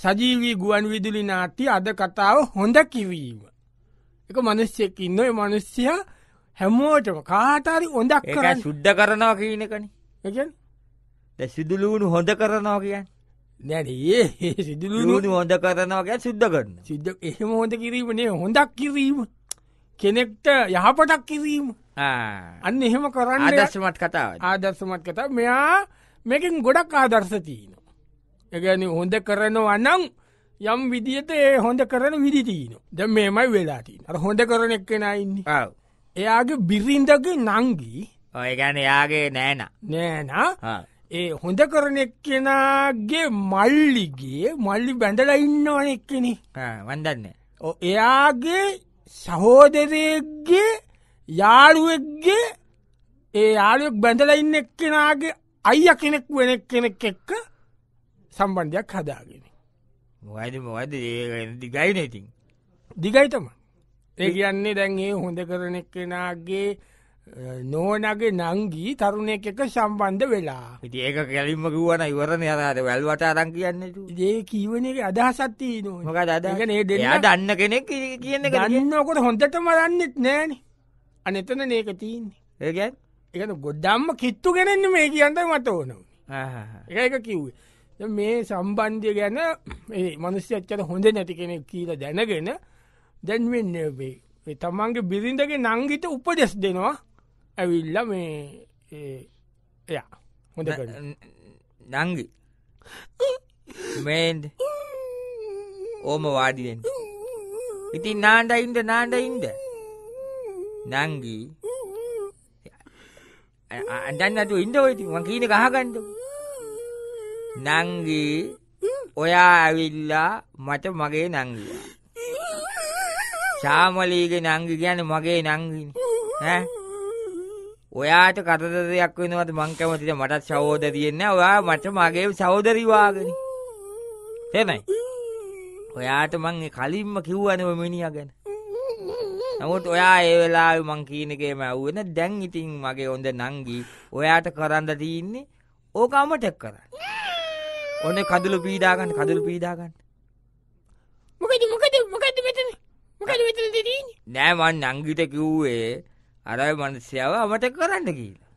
සජීවී ගුවන් විදුලි නාති අද කතාව හොඳ කිවීම. එක මනුස්්‍යයක් ඉන්න මනුස්්‍යය හැමෝටම කාටරි හොඳක් කර සුද්ධ කරනවා කියනකන එක සිදුලුවුණු හොඳ කරනවා කියන්න. නැනඒ සිදුලුණු හොඳ කරනවාගේ සිද්ධ කරන සිද්ධ එහෙම හොඳ කිරීමනේ හොඳක් කිරීම කෙනෙක්ට යහපටක් කිරීම අන්න එහෙම කරන්න ආදර්ශමත් කතාව ආදර්ශමත් කතා මෙයා මේකින් ගොඩක් ආදර්ශතිීන එකන හොඳ කරනවා නං යම් විදිහට ඒ හොඳ කරන විදිතිීන ද මේමයි වෙලාතිී අර හොඳ කරන එක් කෙනයින්න එයාගේ බිරිඳගේ නංගී ඔයගැන එයාගේ නෑන නෑන ඒ හොඳ කරන එක් කෙනගේ මල්ලිගේ මල්ලි බැඳල ඉන්නවන එක්කෙනෙ වදන්න එයාගේ සහෝදරයගේ යාළුවෙක්ගේ ඒ යාලුවෙක් බැඳල ඉන්න එක්කෙනගේ අයිය කෙනෙක් වෙනක් කෙනෙක් එක්ක සම්බන්ධයක් හදාගෙන. මොයිද මොවද දිගයින ඉතින්. දිගයිතම ඒ කියන්නේ දැන් ඒ හොඳ කරන කෙනාගේ නෝනගේ නංගී තරුණෙක් එක සම්බන්ධ වෙලා ඒක කැලින්ම කිවන ඉවරණ අරද වැල්වට අරං කියන්න ඒ කීවන එක අදහසත්ති නොක දගන ඒ දන්න කෙනෙක් කියන්න ගන්නකොට හොඳට මරන්නෙත් නෑන අනෙතන නේක තියන්නේ ඒගැ එක ගොඩ්ඩම්ම කිත්තු කෙනෙන්න මේ කියන්න මත ඕන එක කිව්ේ මේ සම්බන්ධය ගැන මනුස්්‍යච්චර හොඳ නැති කෙනෙක් කියීල දැනගෙන දැන්වෙන්නබේ තමන්ගේ බිරිඳගේ නංගිත උපදෙස් දෙනවා ඇවිල්ල මේ එය හොඳ නංගි මේන්ඩ ඕම වාඩිුවෙන් ඉතින් නාඩයින්ද නාඩයින්ද නංගී අඩන්නතු ඉන්ද ඔයිති මං කීන ගහගන්ඩු නංගී ඔයා ඇවිල්ලා මට මගේ නංගිය ශාමලීග නංගි ගැන මගේ නංගින් ඔයාට කතද දෙයක් වෙනවද මංකමතිට මටත් සහෝද තියෙන්න ඔයා මට මගේ සහෝදරිවාගෙන තෙමයි ඔයාට මං කලින්ම කිව්වනව මිනිිය ගැන නමුත් ඔයා ඒ වෙලා මංකීනකේ මැව්වෙන දැන් ඉතින් මගේ ඔොඳ නංගී ඔයාට කරන්න තියන්නේ ඕකමටක් කරන්න. ඔන්න කඳුළු පීඩා ගන්න කඳුළු පීඩා ගන්න. මොකද මොකද මොකද මෙතන? මොකද මෙතන දෙන්නේ? නෑ මං නංගිට කිව්වේ අර මනුස්සයව අමතක කරන්න කියලා.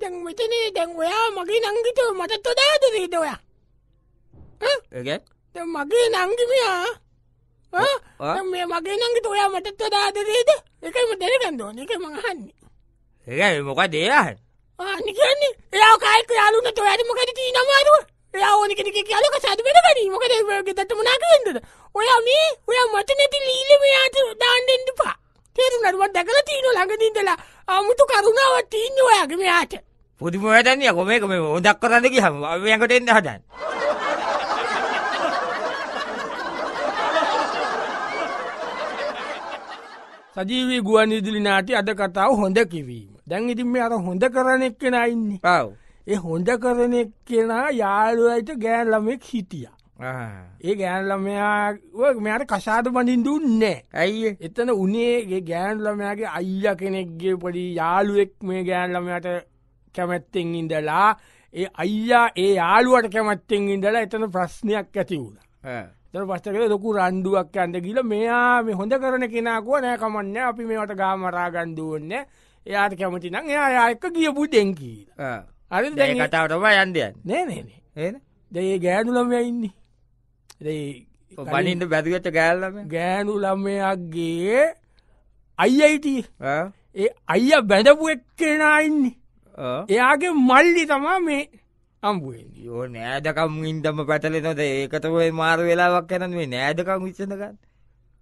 දැන් මෙතනේ දැන් ඔයා මගේ නංගිට මටත් වඩා ආදරේද ඔයා? ඈ? ඒක? දැන් මගේ නංගි මෙයා මේ මගේ නංගිට ඔයා මටත් වඩා ආදරේද? ඒකම දැනගන්න ඕනේ. ඒක මං අහන්නේ. ඒකයි මොකද ඒ අහන්නේ? ආ නිකන්නේ. එයා කායික යාළුවන්ට ඔයාට මොකද තියෙනවද? ඔයා ඕන කෙනෙක් කියලක සතු වෙන වැඩි මොකද ගෙදරට මොනා කියන්නද ඔයා මේ ඔයා මට නැති ලීල මෙයාට දාන්න එන්න එපා තේරුණාද මම දැකලා තියෙන ළඟදී ඉඳලා අමුතු කරුණාවක් තියෙන ඔයාගේ මෙයාට පුදුම වැඩන්නේ කොහේ කොහේ හොදක් කරන්න ගියාම යඟට එන්න හදන සජීවී ගුවන් විදුලි නාටි අද කතාව හොඳ කිවීම. දැන් ඉතින් මේ අර හොඳ කරන එක්කෙනා ඉන්නේ. ආව්. ඒ හොඳ කරන කෙනා යාළුවයට ගෑන්ලමෙක් හිටිය. ඒ ගෑන්ලමයා මෙයාට කසාද පඳින් දුන්නේ ඇයි එතන උනේ ගෑන්ලමයාගේ අයිය කෙනෙක්ගේ පොඩි යාළුවෙක් මේ ගෑන්ලමයට කැමැත්තෙන් ඉඳලා ඒ අයියා ඒ යාළුවට කැමැත්තෙන් ඉඳලා එතන ප්‍රශ්නයක් ඇති වුණ. තර පස්සකල ලොකු රණ්ඩුවක් ඇන්ද කියල මෙයා මේ හොඳ කරන කෙනකුව නෑකමන්න අපි මේට ගාමරාගන්දුවන්න එයාට කැමති නම් එයා එක්ක ගියපු දෙැන්කීලා. අරි දැ කතාවටම යන්දයන් නෑනන ඒ දැඒ ගෑනු ළමයඉන්නේ පලින්ට බැතිගච්ච ගෑල්ලම ගෑනු ළමයක්ගේ අයියිට ඒ අයිය බැඳපු එක්කෙනඉන්නේ එයාගේ මල්ලි තමා මේ අම්බුවෙන් යෝ නෑදකම් ඉන්ටම පැටලි නොද ඒකතමයි මාර වෙලාවක් කැනේ නෑදකම් විච්චඳකන්න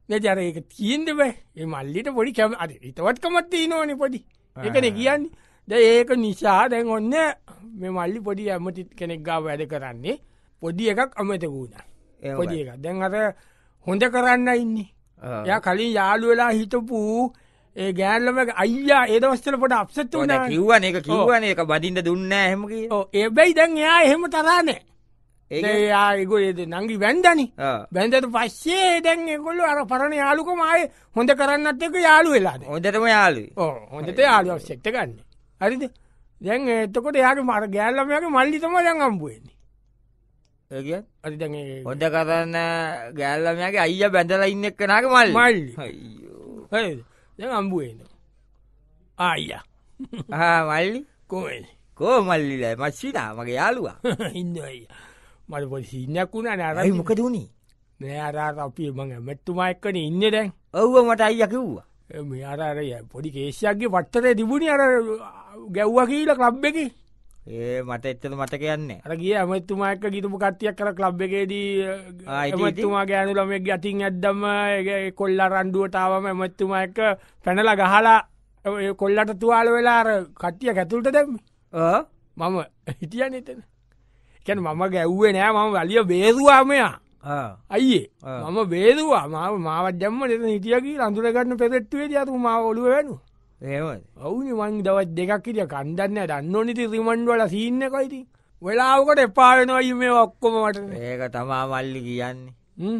නැජර ඒක තියෙන්දබයි ඒ මල්ලිට පොඩි කැම අද ඉතවත්කමත්ති නොනේ පොඩි එකන කියන්නේ ද ඒක නිසා දැන් ඔන්න මෙ මල්ලි පොඩි ඇමති කෙනෙක් ගාව වැඩ කරන්නේ පොඩි එකක් අමතකුණ පොඩි එක දැන් අර හොඳ කරන්න ඉන්නේ ය කලින් යාළු වෙලා හිතපුූ ඒ ගෑල්ලම අයියා ඒදවස්සල පොට අපසත් වන කිව්වන එක කිව්වන එක බදින්ට දුන්න හෙමකි එබැයි දැන් එයා එහෙම තරානෑ ඒයාගො ඒද නංගි වැන්දනි බැන්දට පස්සේ දැන් එකොල්ල අර පරණ යාලුකමයි හොඳ කරන්නත් එක යාලු වෙලාද හොඳටම යාලු හොඳට යාලු සෙට්ටගන්නේ හරිද දැන් එතකොට යාගේ මර ගෑල්ලමයගේ මල්ලිතම දැන් අම්බුවන්නේ ඇරි දැ හොඳ කරන්න ගෑල්ලමයාගේ අයිය බැඳල ඉන්න එක්කනක මල් මල්ලි දැන් අම්බුවේද ආයිය මල්ලි කොමල් කෝ මල්ලිලෑ මච්චිනා මගේ යාලුවා ඉන්න අයිය මට පොසිීනයක් වුණ නරයි මොක දුණී නෑරාර අපිය මඟ මැත්තුමා එක්කන ඉන්න දැන් ඔව්ව මට අයිය කිව්වා මේ අරරය පොඩි කේෂයක්ගේ පට්ටරය තිබුණි අර ගැව්ව කියීල ලබ් එක ඒ මට එච්චද මට කියන්නේ අර කිය ඇමතුමාක ගිතුපු කට්ටියක් කර ලබ් එකේදී තුමා ගෑනු ලම ගතින් ඇද්දම කොල්ලා රණ්ඩුවටාවම ඇමත්තුමා එක පැනල ගහලා කොල්ලට තුවාල වෙලාර කට්ටිය ඇතුල්ට දැම්ම මම හිටියන් එතන කැන මම ගැව්වේ නෑ මම වලිය බේදවාමයා අයියේ මම බේදවා මාව මාවත් ජම්ම දෙත හිටියකි රඳුරගන්න පෙරෙට්ටුවේ ජතු මාව ඔලුව වෙනවා ඔවුනි මං දවත් දෙකක් කිරිය කන්දන්න දන්න නිති රිමන්ඩ් වල සින්නකොයිති වෙලාවකට එපාරනවයි මේ ඔක්කොමට ඒක තමා මල්ලි කියන්නේ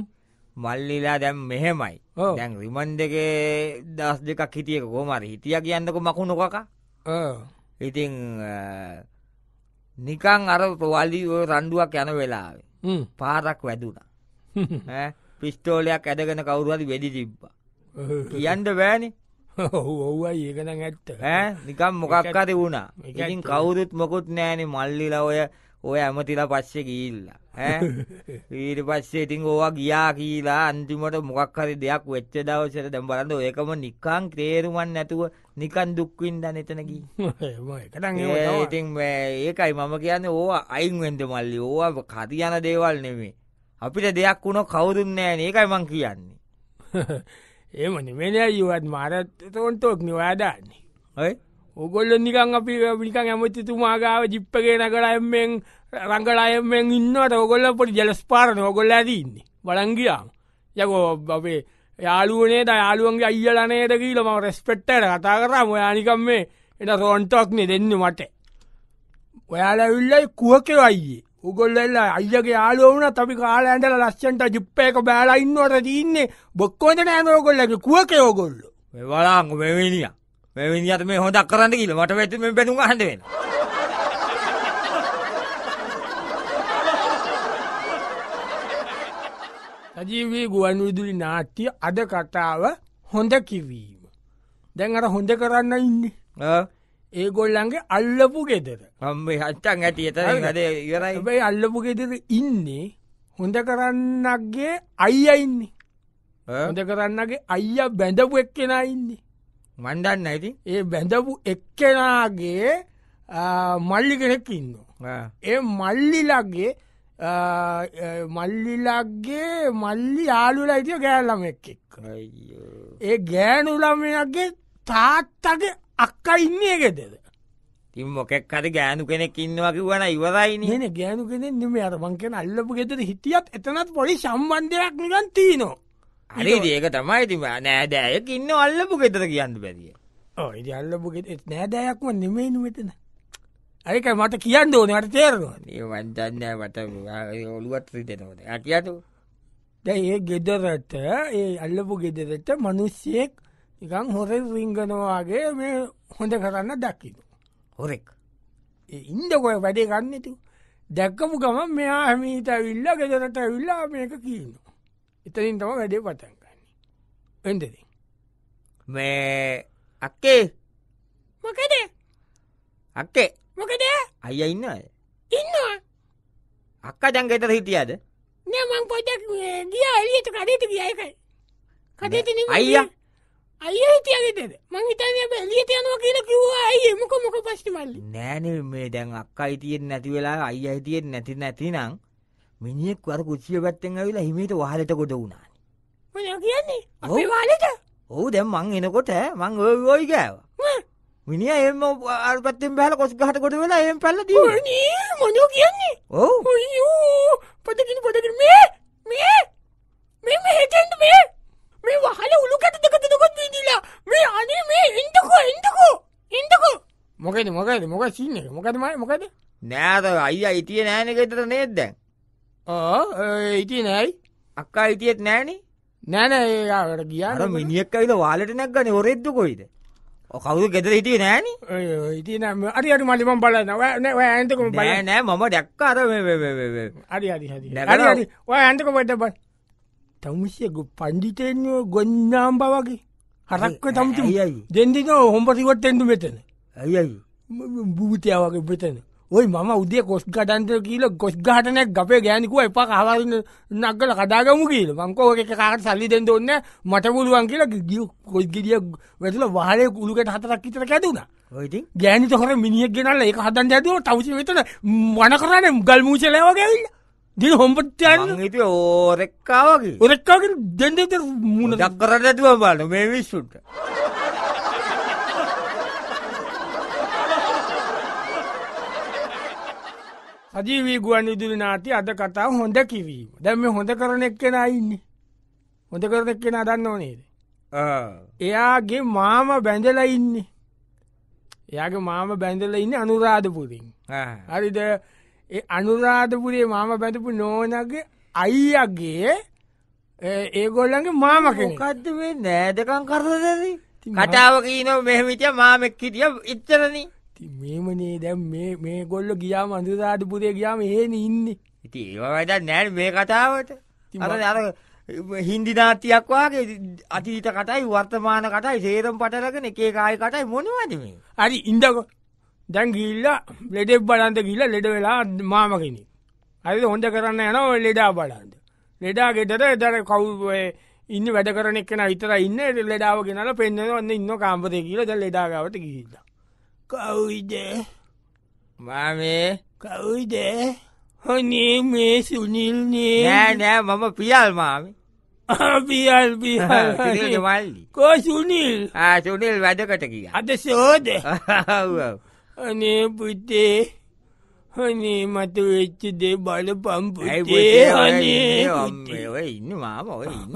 මල්ලිලා දැම් මෙහෙමයි දැන් රිමන් දෙකේ දස් දෙකක් හිටියක කොමර හිටිය කියන්නක මකු නොකක ඉතිං නිකං අර පොවල්ලි රණ්ඩුවක් යන වෙලාවේ පාරක් වැදුනා පිස්තෝලයක් ඇදගෙන කවුරුවද වෙඩි තිබ්බා කියන්න බෑනේ ඔවයි ඒකන ඇත්ත නිකම් මොකක්කරි වුණා ඉතින් කවුරුත් මොකුත් නෑනේ මල්ලිල ඔය ඔය ඇමතිලා පස්සේ ගිල්ලා ඊට පස්සේ ඉතින් ඕවා ගියා කියලා අන්තිමට මොකක්හරි දෙයක් වෙච්ච දවසට දැම් බලන්න ඒකම නිකං ක්‍රේරුවන් නැතුව නිකන් දුක්වින්ද නතනකි ඉතින් ඒකයි මම කියන්න ඕවා අයින්වෙන්ද මල්ලි ඕවා කති යන දේවල් නෙමේ අපිට දෙයක් වුණ කවුරුන්නෑ ඒකයි මං කියන්නේ ඒම නිවෙන යවත් මාරත් තොන්ටෝක් නිවාදාන්නේ ඔයි ඔගොල්ල නිකං අපි පිකං ඇමතිතුමාගාව ජිප්පගේ නකලායමෙන් රංගලායමෙන් ඉන්නට ඔගොල්ල පොට ජලස්පාරන ඔගොල්ල ඇතින්නේ බලංගියාම යකෝ අපේ යාලුවනේ යාලුවන්ගේ අයිියලනේද කියීලම රෙස්පෙට්ටට කතා කරා මොයානිකම් මේ එට රෝන්ටෝක්නේ දෙන්න මට ඔයාල විල්ලයි කුවකෙව අයියේ උගොල්ලෙල්ලා අයියගේ යාලෝවන අපි කාල ඇඳල ලස්සන්ට ජුප්පයක බෑලා ඉන්නවට තින්නේ බොක්කොද නෑනෝගොල්ලගේ කුවක යෝගොල්ලු වලාංගු මෙවිනිිය මෙවිනිියත් මේ හොදක් කරන්න කියල මට වැට මේ බැනු හඳවෙන සජීවී ගුවන් විදුලි නාට්‍ය අද කතාව හොඳ කිවීම දැන් අර හොඳ කරන්න ඉන්නේ ඒගොල්ලන්ගේ අල්ලපු ගෙදර හත්තන් ඇතිත ඉරයි අල්ලපු ගෙදර ඉන්නේ හොඳ කරන්නක්ගේ අයිය ඉන්නේ හොඳ කරන්නගේ අයිය බැඳපු එක්කෙන ඉන්නේ මන්දන්න ඇති ඒ බැඳපු එක්කෙනගේ මල්ලි කෙනෙක් ඉන්න ඒ මල්ලිලගේ මල්ලිලක්ගේ මල්ලි යාලුලා හිටිය ගෑල්ලම එක් එක් ඒ ගෑනුලමයගේ තාත්තගේ අක්ක ඉන්නේ ගෙදෙද තින් මොකෙක් හරි ගෑනු කෙනෙක් ඉන්නවා කිව්වන ඉවරයි නන ගෑනු කෙනෙ නිම අරමං කෙන අල්ලපු ගෙතර හිටියත් එතනත් පොලි සම්බන්ධයක් නිගන් තිීනවා අලේ දේක තමයි තිම නෑදෑයක ඉන්න අල්ලපු ගෙතර කියන්න බැරිය ඉඩ අල්ලපු ගෙත් නෑදෑයක්ම නෙමේනු වෙතන අයක මට කියන්න ඕනට තේරවා වන්දන්න මට ඔළුවත් රිටනවද අකයාතු දැ ඒ ගෙදරට ඒ අල්ලපු ගෙදරට මනුස්සයෙක් නිකං හොරෙක් රිංගනවාගේ මේ හොඳ කරන්න දක්කිතු. හොරෙක්. ඉන්දකොය වැඩේ ගන්නතු දැක්කපු ගමන් මෙයා හමීත විල්ල ගෙදරට විල්ලා මේක කියන්න. එතනින් තම වැඩේ පටන්ගන්න. එදද. මේ අක්කේ මොකද අක්කේ මොකද අය ඉන්න ඉන්න අක්ක ජංගතර හිටියද නෑමං පොඩක් ගිය එලියට කඩට ගියයි කඩට අයියා අය හිටියගෙතද මං හිතනය එලියට යනවා කියලා කිව්වා අයි මොක මොක පස්ටි මල්ලි නෑන මේ දැන් අක්කා හිටියෙන් නැති වෙලා අයි හිටියෙන් නැති නැතිනම් මිනිියෙක් වර කුච්චිය පැත්තෙන් ඇවිලා හිමීට වහලට කොට වුණාන කියන්නේ ඔවාලට ඔහු දැම් මං එනකොට මං ඔයි ගෑව මිනිිය එම අල්පත්තෙන් බැල කොස් ගහට කොට වෙලා එම පැල්ල ද මොනෝ කියන්නේ ඕ පොදකින් පොදකින් මේ මොකද මොකද මොක සින්න මොකද මයි මොකද නෑත අයිය ඉතිය නෑනකතට නේත් දැන් ඉති නෑයි අක්කා ඉතියෙත් නෑනේ නෑන ඒට කිය මිනිියක් අයිල වාලට නැක්ගන ඔරෙද්දු කොයිද කවු ගෙදර හිටිය නෑන ඉති අරි අරි මලිම බල නව ඇතක බල නෑ මම දැක්කාර අරි අරි ඔය ඇතක පට බ තමුසියකු පණ්ඩිතෙන්ෝ ගොන්නාම් බවගේ හරක්ව තමුතු යයි දෙදින හොම්පසිකොත් එෙන්දු මෙතන ඇයයි භූතියාවගේ ප්‍රතන ඔයි මම උදේ කොස් ගටන්ට කියල කොස් ගාටනයක් අපේ ගෑනිකුව එප කවරන්න නක්ගල කදාගමු කියල මංකෝක කාට සල්ලිදෙන් ඔන්න මට පුළුවන් කියලා ගිය කොස් ගිරිය වැතුල වාලය කුළුකට හතරක් ඉතර කැදුණා ගෑනි හොර මිනිියක් ගෙනල්ල එක හදන් ඇතුව තවස වෙතන මන කරන්න ගල් මූචලයවගේල්ලා දින හොම්පටයන් හිට ඕරෙක්කාවගේ ඔරෙක්කාගේ දෙන්දත මුණ දක්කරට ඇතුව බාල මේ විශ්ුන්ට. සජීවී ගුවන් විදුලි නාති අද කතාව හොඳ කිවීම දැම හොඳ කරන එක් කෙන ඉන්න හොඳ කරන එක් කෙන අදන්න ඕනේද එයාගේ මාම බැඳල ඉන්න එයාගේ මාම බැඳල ඉන්න අනුරාධපුරින් හරිද අනුරාධපුරේ මාම බැඳපු නෝනගේ අයියගේ ඒගොල්ලන්ගේ මාමක කත්වේ නෑදකන් කරදද කටාව කියීන මෙහමිතිය මාමෙක් හිටිය ඉත්තරනී මේමනේ දැම් මේ ගොල්ල ගියාම අඳුසාට පුරේ ගියාම ඒන ඉන්න ඉති ඒවයිද නෑන් මේ කතාවට අර හින්දි නාතියක් වගේ අතීත කටයි වර්තමාන කටයි සේරම් පටලගෙන එකේ කාය කටයි මොනවද මේ හරි ඉඳක දැන් ගිල්ලා ලෙඩෙක් බලන්ද ගිල්ල ලෙඩ වෙලා මාමකෙන හරි හොඳ කරන්න යන ලෙඩා බලන්ද ලෙඩා ගෙටට එතර කවුේ ඉන්න වැඩ කරනෙක් කෙන විතර ඉන්න ලෙඩාව කෙනල පෙන්න්නවන්න ඉන්න කාම්පතය කියලා ද ලෙඩාගවට ගිහිල්ලා かおいで。මා මේ කවුයිද හොනේ මේ සුනිල්නේ නෑ නෑ මම පියල් මාමි පියල් පියල්මල්ලි කෝ සුනිල් සුනිල් වැඩකට කිය අද සෝද අනේ පුතේ හනේ මට වෙච්ච දේ බලපම් පුතේ හනේ ඔය ඉන්න මාම ඔය ඉන්න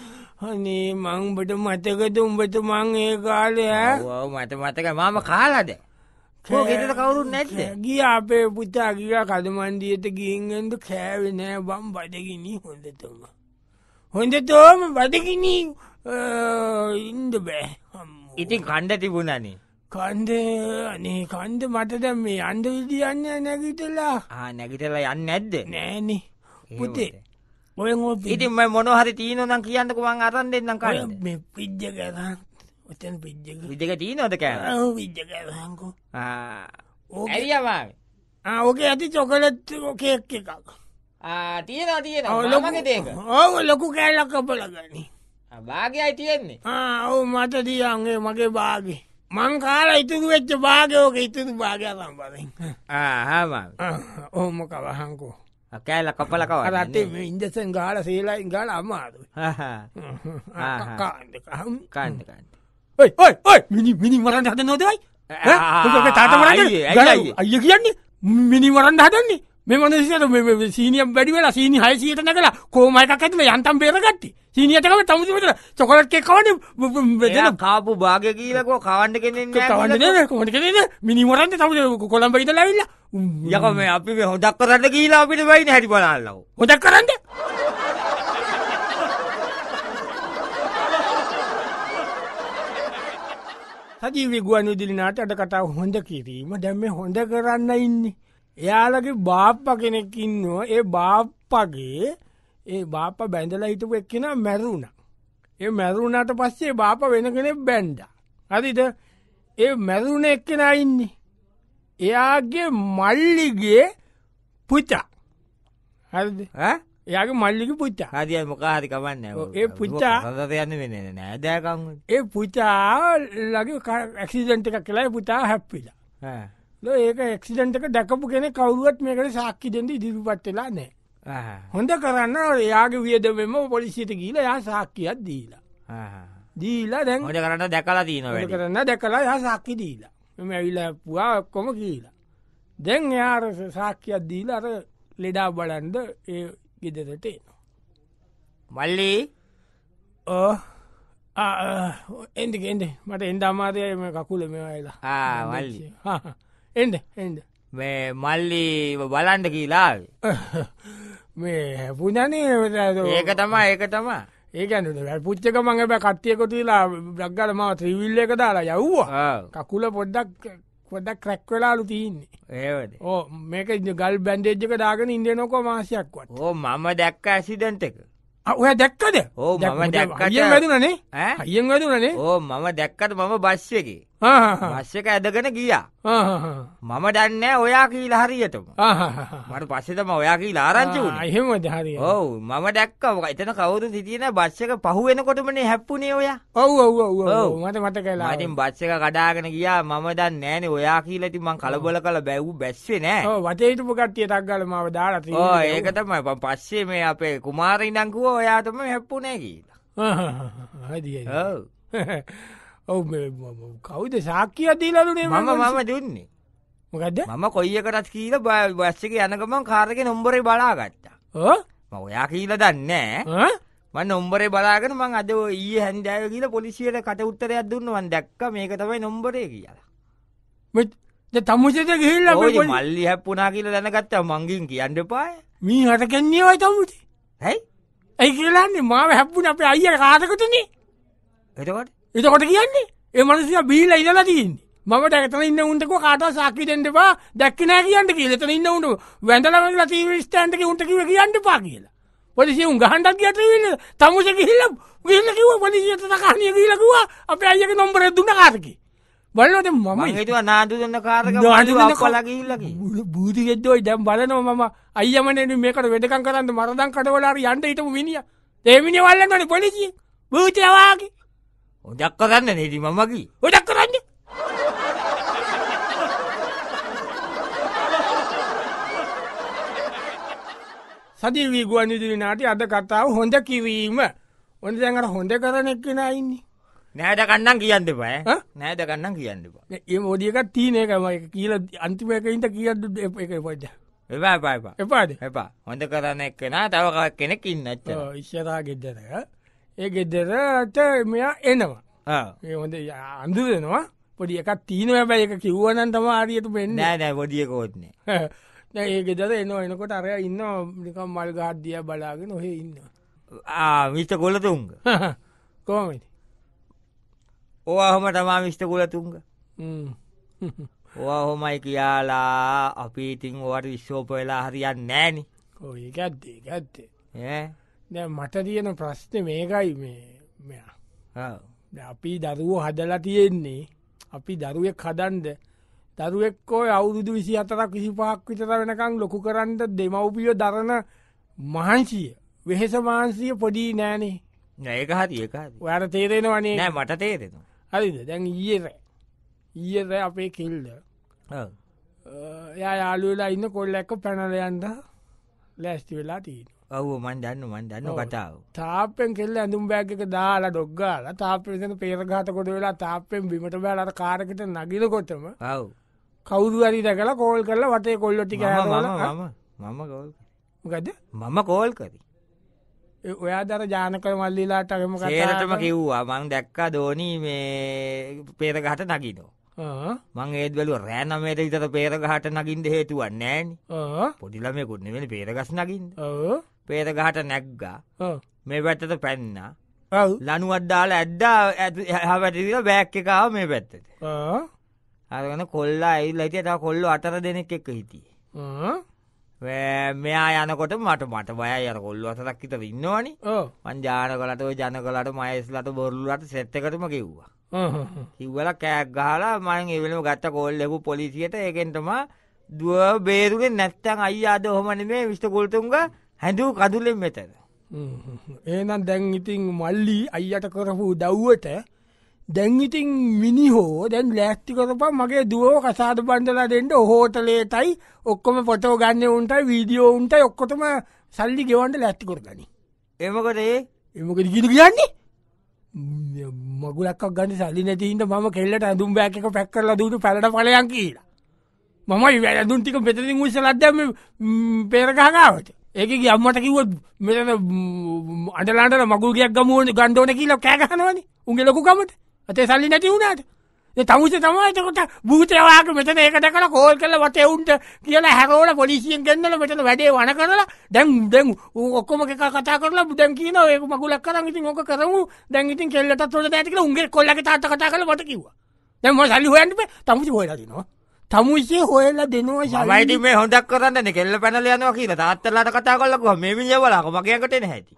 හනේ මංබට මතකද උඹට මං ඒ කාලය මත මතක මම කාලාද ගෙට කවරු නැත්ත ගිය අපේ පුතා ගිය කදමන්දියට ගිහින්ගෙන්ද කෑවෙනෑ බම් බඩගිනී හොඳතම. හොඳ තෝම බඩගිනී ඉන්ද බෑ ඉතින් කණ්ඩ තිබුණනේ. කන්ද අනේ කන්ද මට දැම් මේ අන්ඩ විදිියන්න නැගිටලා ආ නැගිටලා යන්න ඇද්ද නෑනේ පුතේ. මොයෝ ඉතින් මොන හරි තියන නම් කියන්නක මං අරන් දෙන්නම් කාල මේ පිද්ජ කෑදහන් ඔතන් පිද්ජ විජක තියනොද කෑ විජ්ජ කෑදහංකෝ ඇරියවා ඕකේ ඇති චොකලත් කේක් එකක් තියෙන තියෙන ලොමගේ දේක ඕ ලොකු කෑල්ලක් කපලගනි භාගයයි තියෙන්නේ ඔවු මත දියන්ගේ මගේ බාගේ මං කාල ඉතුරු වෙච්ච භාගයෝක ඉතුරු භාගයක් සම්බරෙන් ආහාවා ඕම කවහංකෝ කෑල්ල කපල කව රටේ ඉන්දසන් ගාල සේලයින් ගාල අමාරු කන්න කන්න ඔයි ඔයි ඔයි මිනි මිනි මරන්න හද නොදයි තාතමර අය කියන්නේ මිනි මරන්න හදන්නේ මේ මනසිට සීනියම් වැඩි වෙලා සීනි හයිසියට නැකලා කෝම එකක් ඇතුල යන්තම් බේරගත්තේ සීනියටකම තමුතිමට චොකලට් කේක් කවන්නේ කාපු භාග්‍ය කීලකෝ කවන්න කෙනෙන්නේ කවන්නේ කොහොමද කෙනෙන්නේ මිනිමරන්ට තමුති කොළඹ ඉඳලා ආවිල්ලා යකෝ මේ අපි මේ හොදක් කරන්න ගිහිලා අපිට වෙයිනේ හැටි බලන්නකෝ හොදක් කරන්න සජීවී ගුවන් විදුලි නාට්‍ය අද කතාව හොඳ කිරීම දැන් මේ හොඳ කරන්න ඉන්නේ එයාලගේ බාප්ප කෙනෙක් ඉන්නවා ඒ බාප්පගේ ඒ බාප බැඳලා හිටපු එක්කෙන මැරුණ. ඒ මැරුණට පස්සේ බාප වෙන කෙනෙක් බැන්ඩ. හරිද ඒ මැරුණ එක්කෙන ඉන්නේ. එයාගේ මල්ලිගේ පුචා හරිද එයාගේ මල්ලික පුච්චා හදිය මොකාහරි කවන්න ඒ පුච්චා යන්න වෙන නෑදෑකම් ඒ පුචා ලගේ ඇක්සිදන්ට එක කලා පුතා හැප්පිලා. ඒක එක්සිඩන්ටක දැකපු කෙන කවරුවත් මේකට සාක්කිටෙන්ට ඉදිරිපත් වෙලා නෑ හොඳ කරන්න එයාගේ වියදමම පොලිසියට ගීල යා සාක්කියත් දීලා දීලා දැන් හොට කරන්න දැකලා දීන කරන්න දැකලා යා සාක්කි දීලා මෙම ඇවිල පුවා ඔක්කොම කියීලා දැන් එයාර සාක්කයක් දීලා අර ලෙඩා බලන්ද ඒ ගෙදරට එනවා මල්ලි එඩ එඩ මට එන්ඩ අමාරයම කකුල මෙවයිලා ආ වල්ලි හා එඩ එඩ මේ මල්ලි බලන්ඩ කියීලා මේ හැපුජනේ ඒක තමා ඒක තමා ඒකන පුච්චක මඟ බ කට්ටියකොටලා බ්‍රග්ගල ම ත්‍රීවිල්ල එක දාලා යව්වා කකුල පොඩ්ඩක් කොඩක් ක්‍රැක්වෙලාලු තියන්නේ ඒවද ඕ මේක ගල් බැන්ඩේජ්ක දාගෙන ඉන්ඩ නොකෝ මාසයක්වත් ඕ මම දැක්ක ඇසිඩන්ට එක ඔය දැක්කද ඕ මම දැක්ක වැදුනනේ අයෙන් වැදුනනේ ඕ මම දැක්කට මම බස්්‍යගේ පස්සක ඇදගෙන ගියා මම දන්න ඔයා කියීලා හරියටම මට පස්සෙතම ඔයා කියීලා ආරංචි එහෙම හරි ඔව මම දැක්කම එතන කවුරු සිටියන බස්සක පහුවෙනකොටමනේ හැප්පුනේ ඔයා ඔව ඔව මට මට කලා ඉතින් බස්සක කඩාගෙන ගියා මම දන්න නෑනේ ඔයා කියීලති මං කලබල කල බැව් බැස්සේ නෑ වටේටපු කට්ටිය තක්ගල මව දාලත් ඒක තමයි පස්සේ මේ අපේ කුමාරීනංකුව ඔයාටම හැප්පුනෑ කියලා හදි ඔව ඔව කවුද සාක්කිය දීලලුනේ මම මම දුන්නේ මොකද මම කොයිකටත් කියීල බස්සක යනකමන් කාරක නොම්බරේ බලාගත්තා ඔයා කියීල දන්නේ ම නොම්බරේ බලාගෙන මං අද ඒ හැන්දෑය කියල පොලිසියට කට උත්තරයක් දුන්නවන් දැක්ක මේක තමයි නොම්බරේ කියලා තමුසට ගිල්ල මල්ලි හැප්පුනා කියල දැනගත්තා මංගින් කියන්න පාය මී හට කැන්නේවයි තමුති ඇයි ඇයි කියලන්නේ මාව හැප්පුන අප අයිය කාතකතුනේ එතකොට එතකොට කියන්නේ එමනසිය බීල ඉදලා තියන්නේ මම දැකතන ඉන්න උන්ටක කාට සාක්කි දෙෙන්ටවා දැක්කනෑ කියන්න කිය තන ඉන්න උන්ට වැඳලමල තීවිස්ටන්ටක උන්ටකිව කියන්නට පා කියලා පොලිසිය උන් ගහන්ඩක් ඇතවෙන්න තමුස කිහිල්ල වෙලකිව පොලිසියට කානය කියලකවා අප අයක නොම්බර දුන්න කාරකි බලනට මම හතුව නාදුන්න කාරක බූතිගෙද්දෝයි දැම් බලනව මම අයමනට මේකට වෙඩකන් කරන්න මරදන් කටවලාර යන්ට හිටපු මිනිිය තේමිනි වල්ලන්නට පොලිසිය භූතයවාගේ ඔඩක් කරන්න නෙදී මමකි ඔඩක් කරන්න සති වීගුවන් ඉදිරිනාට අද කතාව හොඳ කිවීම ඔොඳ දැඟට හොඳ කරන එක්කෙනයින්නේ නෑට කන්නම් කියන්න බය නෑට කන්නම් කියන්න ඒ මෝදියක තිීනයකමයි කියල අන්තිමයකයින්ට කියන්න එක පොඩ්ඩ එපා පාපා එපාද එපා හොඳ කරන්න එක්කෙන තවකක් කෙනෙක් ඉන්නච්ච ඉශ්‍යතා ගෙද්දරක ඒ ගෙදරට මෙයා එනවා ඒහොඳ අඳුරෙනවා පොඩි එකක් තීන ැබැ එක කිව්වනන් තම අරියට පෙන්න්න නෑ පොඩිය කෝත්නේ ඒ ගෙදර එනවා එනකොට අරය ඉන්න නිකම් මල් ගාඩ්දිය බලාගෙන ඔහේ ඉන්නවා විත කොලතුංග කෝමට ඕහම තමා විිෂ්ට කොලතුංග ඕ හොමයි කියලා අපි ඉතිං ඕවට විශ්වෝප වෙලා හරියන් නෑනි ඕ ඇත්තේ ඇත්තේ ඒ දැ මට තියෙන ප්‍රශ්න මේකයි මේ මෙයා අපි දරුවෝ හදලා තියෙන්නේ අපි දරුවෙක් හදන්ද දරුවෙක්කෝ අවුරුදු විසි අතරක් විසි පහක් විතර වෙනකං ලොකු කරන්න දෙමව්පියෝ දරන මහන්සිය වෙහෙස මාන්සිය පොඩී නෑනේ ඒක හරික වැර තේරෙන වනේ නෑ මට තේරෙන හරිද දැන් ඊයර ඊයර අපේ කෙල්ද යා යාලුවෙලා ඉන්න කොල්ල එක්ක පැනලයන්ට ලැස්ති වෙලා තියෙන ඔව මන් දන්න මන් දන්න කතාව තාපෙන් කෙල්ල ඇඳුම් බෑග් එක දාලා ඩොග්ගාල තාපෙන් පේරගාත කොට වෙලා තාපෙන් බිමට බෑලට කාරකට නගිනකොටම ඔව් කවුරු හරි දැකලා කෝල් කරලා වටේ කොල්ලො ටික මම මම කෝල් මොකද මම කෝල් කරි ඔයා දර ජානකර මල්ලිලාට අගම කේරටම කිව්වා මං දැක්කා දෝනී මේ පේරගහට නගිනෝ මං ඒත් බැලුව රෑනමයට විතර පේරගහට නගින්ද හේතුවන් නෑන පොඩිලමයකුත් නෙවෙන පේරගස් නගින් පේරගහට නැක්ගා මේ පැත්තට පැන්නා ලනුවත් දාලා ඇද්දා ඇහ පැටිදිල බෑක් එකකාව මේ පැත්තට අරගන කොල්ලා ඇල් ඇතිය ත කොල්ලු අතර දෙනෙක් එක හිටිය මෙයා යනකොට මට මට බය යන කොල්ලු අසරක් හිතර ඉන්නවානි පංජාන කලට ජන කලට මයස්ලට බොරුලට සැත්තකටම කිව්වා කිව්වල කෑක් ගහලා මං එවලම ගත්ත කොල්ලෙකු පොලිසියට ඒකෙන්ටම දුව බේරුගෙන් නැත්තන් අයි අද හොමන මේ විෂ්ට කොල්තුන්ග හැඳූ කදුලෙන් මෙතන. ඒනම් දැන් ඉතින් මල්ලි අයියට කරපු දව්වට දැන්ඉතින් මිනිහෝ දැන් ලෑස්ති කරපා මගේ දුවෝ කසාද පන්ඳලා දෙෙන්ට හෝටලේටයි ඔක්කොම පොටෝ ගන්න උන්ට වීඩියෝ උන්ට ඔක්කොටම සල්ලි ගෙවන්ට ලැස්තිකොර ගනි. එමකටේ එමකට ගිනි කියන්නේ මගුලක් ගන්න සල්ලි නැතින්ට මම කෙල්ලට ඇඳුම් බෑක පැක් කරලා දුට පැලට පලයන් කියලා. මම වැදුන්ටික පෙතරින් උසලත්දම පෙරගහගාවට. ඒක අම්මට කිව මෙතන අඩලාට මගුගයක් ගමුවන ගණ්ඩෝන කියලා කෑගහනවන උගේ ලොකුකමට ඇතේ සල්ලි නැති වුණට තමුස තමයිතකොට භූතවාක මෙතන ඒකට කන කෝල් කල වට එවුන්ට කියලා හැරෝල පොලිසියෙන් ගෙන්න්නල මෙතන වැඩේ වන කරලා දැන් දැන් ඔක්කොම එක කතා කරලා බුදැන් කියන ඒක මගුලක් කරන්න ඉතින් ඕක කරමු දැන් ඉතින් කෙල්ලට තොට ඇතික උන්ගේ කොල්ලක තාත කතා කල වට කිවවා දැම සල්ලි හොයන්ට තමුස හොයලා දිනවා තමුසේ හොයල්ල දෙනවා ශමයිති මේ හොඳක් කරන්න කෙල්ල පැනල යනවා කියලා තාත්තලාට කතා කොල්ලක මේ විජවලාක මගේකට නැහැති.